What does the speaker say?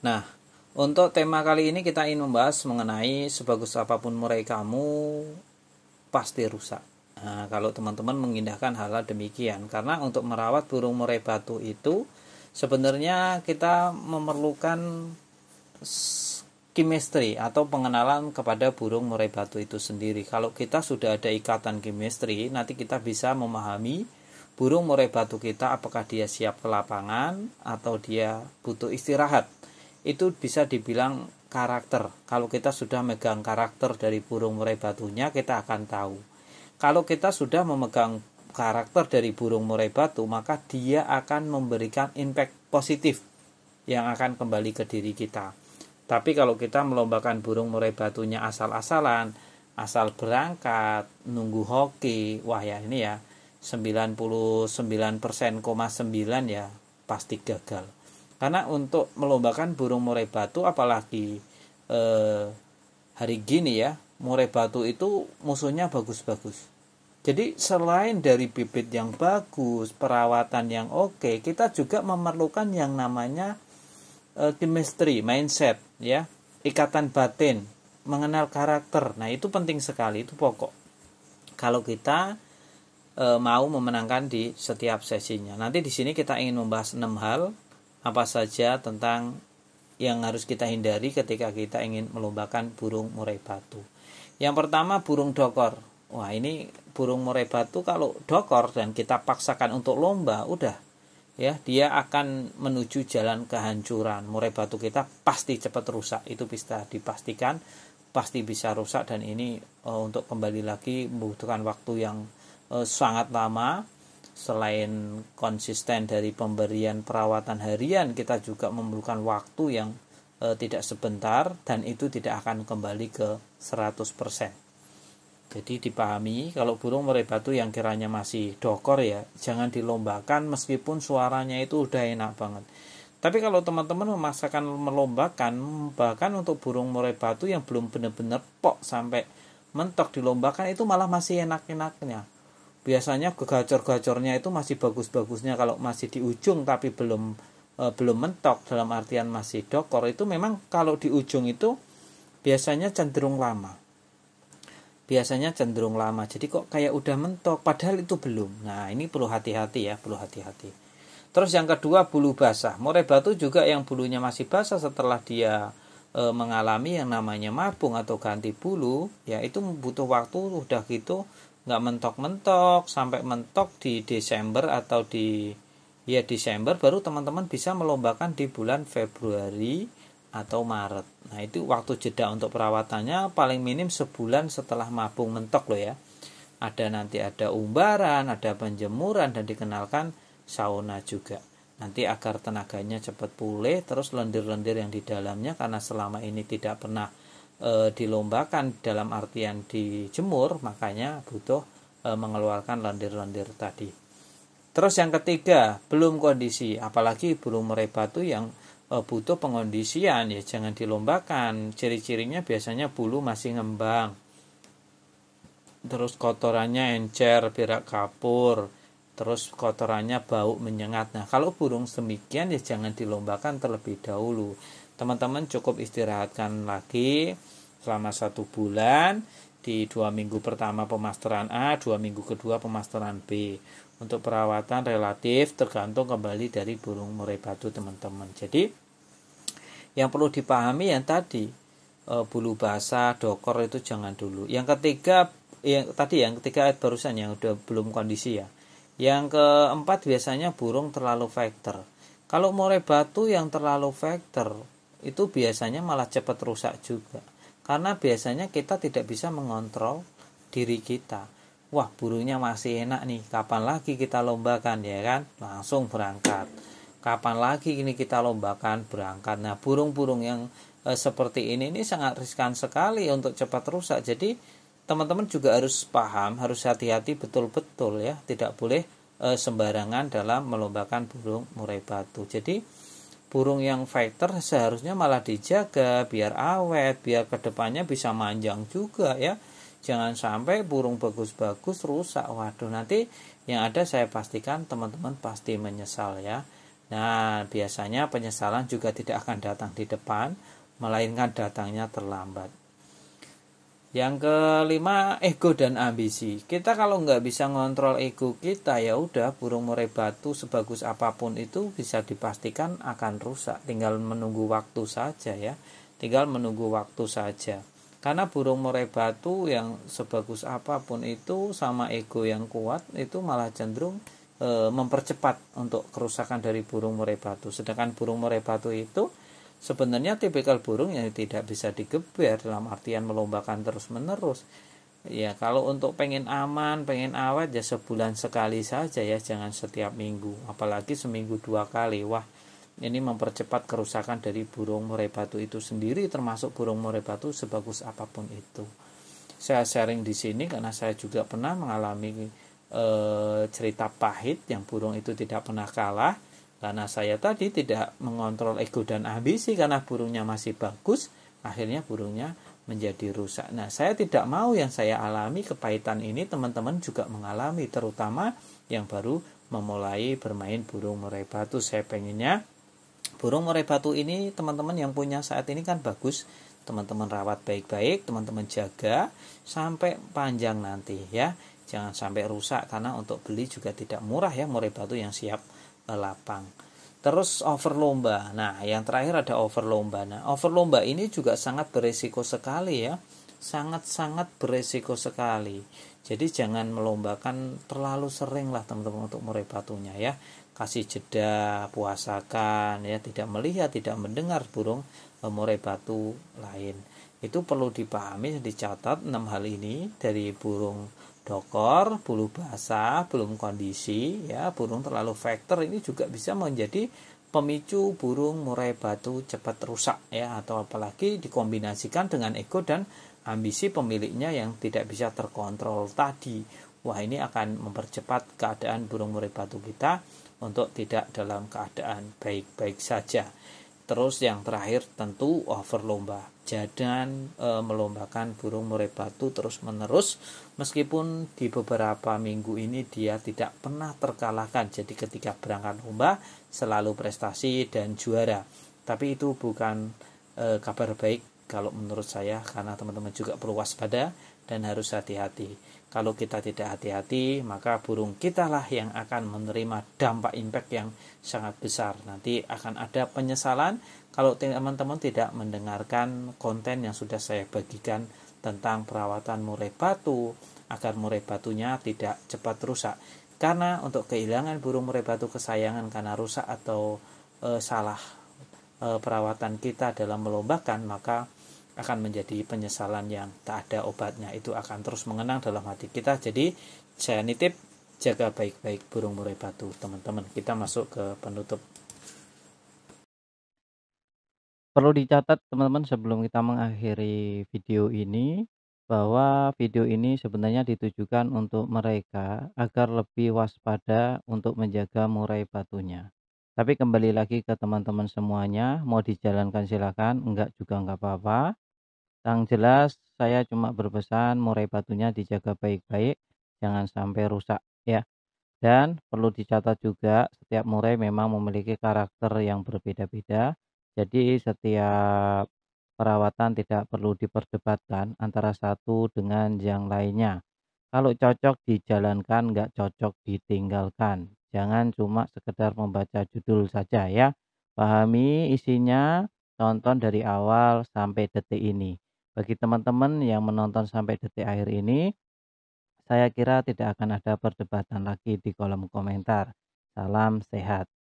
Nah, untuk tema kali ini kita ingin membahas mengenai sebagus apapun murai kamu pasti rusak. Nah, kalau teman-teman mengindahkan hal-hal demikian karena untuk merawat burung murai batu itu sebenarnya kita memerlukan chemistry atau pengenalan kepada burung murai batu itu sendiri. Kalau kita sudah ada ikatan chemistry, nanti kita bisa memahami burung murai batu kita apakah dia siap ke lapangan atau dia butuh istirahat itu bisa dibilang karakter. Kalau kita sudah megang karakter dari burung murai batunya, kita akan tahu. Kalau kita sudah memegang karakter dari burung murai batu, maka dia akan memberikan impact positif yang akan kembali ke diri kita. Tapi kalau kita melombakan burung murai batunya asal-asalan, asal berangkat, nunggu hoki, wah ya ini ya 99,9 ya pasti gagal karena untuk melombakan burung murai batu apalagi eh, hari gini ya murai batu itu musuhnya bagus-bagus jadi selain dari bibit yang bagus perawatan yang oke kita juga memerlukan yang namanya eh, chemistry mindset ya ikatan batin mengenal karakter nah itu penting sekali itu pokok kalau kita e, mau memenangkan di setiap sesinya. Nanti di sini kita ingin membahas 6 hal apa saja tentang yang harus kita hindari ketika kita ingin melombakan burung murai batu. Yang pertama burung dokor. Wah ini burung murai batu kalau dokor dan kita paksakan untuk lomba, udah ya dia akan menuju jalan kehancuran. Murai batu kita pasti cepat rusak, itu bisa dipastikan pasti bisa rusak dan ini e, untuk kembali lagi membutuhkan waktu yang e, sangat lama selain konsisten dari pemberian perawatan harian kita juga memerlukan waktu yang e, tidak sebentar dan itu tidak akan kembali ke 100%. Jadi dipahami kalau burung murai batu yang kiranya masih dokor ya jangan dilombakan meskipun suaranya itu udah enak banget. Tapi kalau teman-teman memaksakan melombakan bahkan untuk burung murai batu yang belum benar-benar pok sampai mentok dilombakan itu malah masih enak-enaknya biasanya gacor-gacornya itu masih bagus-bagusnya kalau masih di ujung tapi belum e, belum mentok dalam artian masih dokor itu memang kalau di ujung itu biasanya cenderung lama biasanya cenderung lama jadi kok kayak udah mentok padahal itu belum nah ini perlu hati-hati ya perlu hati-hati terus yang kedua bulu basah more batu juga yang bulunya masih basah setelah dia e, mengalami yang namanya mabung atau ganti bulu ya itu butuh waktu udah gitu nggak mentok-mentok sampai mentok di Desember atau di ya Desember baru teman-teman bisa melombakan di bulan Februari atau Maret. Nah itu waktu jeda untuk perawatannya paling minim sebulan setelah mabung mentok loh ya. Ada nanti ada umbaran, ada penjemuran dan dikenalkan sauna juga. Nanti agar tenaganya cepat pulih terus lendir-lendir yang di dalamnya karena selama ini tidak pernah e, dilombakan dalam artian dijemur makanya butuh e, mengeluarkan lendir-lendir tadi terus yang ketiga belum kondisi apalagi belum merebat tuh yang e, butuh pengondisian ya jangan dilombakan ciri-cirinya biasanya bulu masih ngembang terus kotorannya encer berak kapur terus kotorannya bau menyengat. Nah, kalau burung demikian ya jangan dilombakan terlebih dahulu. Teman-teman cukup istirahatkan lagi selama satu bulan di dua minggu pertama pemasteran A, dua minggu kedua pemasteran B. Untuk perawatan relatif tergantung kembali dari burung murai batu teman-teman. Jadi yang perlu dipahami yang tadi e, bulu basah, dokor itu jangan dulu. Yang ketiga yang tadi yang ketiga barusan yang udah belum kondisi ya yang keempat biasanya burung terlalu vektor. Kalau more batu yang terlalu vektor itu biasanya malah cepat rusak juga. Karena biasanya kita tidak bisa mengontrol diri kita. Wah, burungnya masih enak nih. Kapan lagi kita lombakan ya kan? Langsung berangkat. Kapan lagi ini kita lombakan berangkat. Nah, burung-burung yang e, seperti ini ini sangat riskan sekali untuk cepat rusak. Jadi teman-teman juga harus paham, harus hati-hati betul-betul ya, tidak boleh e, sembarangan dalam melombakan burung murai batu. Jadi burung yang fighter seharusnya malah dijaga biar awet, biar kedepannya bisa manjang juga ya. Jangan sampai burung bagus-bagus rusak. Waduh, nanti yang ada saya pastikan teman-teman pasti menyesal ya. Nah, biasanya penyesalan juga tidak akan datang di depan, melainkan datangnya terlambat. Yang kelima, ego dan ambisi. Kita kalau nggak bisa ngontrol ego kita, ya udah burung murai batu sebagus apapun itu bisa dipastikan akan rusak. Tinggal menunggu waktu saja ya. Tinggal menunggu waktu saja. Karena burung murai batu yang sebagus apapun itu sama ego yang kuat itu malah cenderung e, mempercepat untuk kerusakan dari burung murai batu. Sedangkan burung murai batu itu Sebenarnya tipikal burung yang tidak bisa digeber dalam artian melombakan terus-menerus. Ya, kalau untuk pengen aman, pengen awet ya sebulan sekali saja ya, jangan setiap minggu, apalagi seminggu dua kali. Wah, ini mempercepat kerusakan dari burung murai batu itu sendiri termasuk burung murai batu sebagus apapun itu saya sharing di sini karena saya juga pernah mengalami e, cerita pahit yang burung itu tidak pernah kalah karena saya tadi tidak mengontrol ego dan ambisi karena burungnya masih bagus, akhirnya burungnya menjadi rusak. Nah, saya tidak mau yang saya alami kepahitan ini teman-teman juga mengalami, terutama yang baru memulai bermain burung murai batu. Saya pengennya burung murai batu ini teman-teman yang punya saat ini kan bagus, teman-teman rawat baik-baik, teman-teman jaga sampai panjang nanti ya. Jangan sampai rusak karena untuk beli juga tidak murah ya murai batu yang siap Eh, lapang. Terus over lomba. Nah, yang terakhir ada over lomba. Nah, over lomba ini juga sangat beresiko sekali ya. Sangat-sangat beresiko sekali. Jadi jangan melombakan terlalu sering lah teman-teman untuk murai batunya ya. Kasih jeda, puasakan ya, tidak melihat, tidak mendengar burung murai batu lain. Itu perlu dipahami, dicatat enam hal ini dari burung dokor, bulu basah, belum kondisi, ya burung terlalu vektor ini juga bisa menjadi pemicu burung murai batu cepat rusak ya atau apalagi dikombinasikan dengan ego dan ambisi pemiliknya yang tidak bisa terkontrol tadi. Wah ini akan mempercepat keadaan burung murai batu kita untuk tidak dalam keadaan baik-baik saja. Terus yang terakhir tentu over lomba. Jadan e, melombakan burung murai batu terus-menerus meskipun di beberapa minggu ini dia tidak pernah terkalahkan. Jadi ketika berangkat lomba selalu prestasi dan juara. Tapi itu bukan e, kabar baik kalau menurut saya karena teman-teman juga perlu waspada dan harus hati-hati. Kalau kita tidak hati-hati, maka burung kita lah yang akan menerima dampak impact yang sangat besar. Nanti akan ada penyesalan kalau teman-teman tidak mendengarkan konten yang sudah saya bagikan tentang perawatan murai batu agar murai batunya tidak cepat rusak. Karena untuk kehilangan burung murai batu kesayangan karena rusak atau e, salah e, perawatan kita dalam melombakan, maka akan menjadi penyesalan yang tak ada obatnya itu akan terus mengenang dalam hati kita jadi saya nitip jaga baik-baik burung murai batu teman-teman kita masuk ke penutup perlu dicatat teman-teman sebelum kita mengakhiri video ini bahwa video ini sebenarnya ditujukan untuk mereka agar lebih waspada untuk menjaga murai batunya tapi kembali lagi ke teman-teman semuanya, mau dijalankan silakan, enggak juga enggak apa-apa. Yang jelas saya cuma berpesan murai batunya dijaga baik-baik, jangan sampai rusak ya. Dan perlu dicatat juga setiap murai memang memiliki karakter yang berbeda-beda. Jadi setiap perawatan tidak perlu diperdebatkan antara satu dengan yang lainnya. Kalau cocok dijalankan, enggak cocok ditinggalkan. Jangan cuma sekedar membaca judul saja ya. Pahami isinya, tonton dari awal sampai detik ini. Bagi teman-teman yang menonton sampai detik akhir ini, saya kira tidak akan ada perdebatan lagi di kolom komentar. Salam sehat.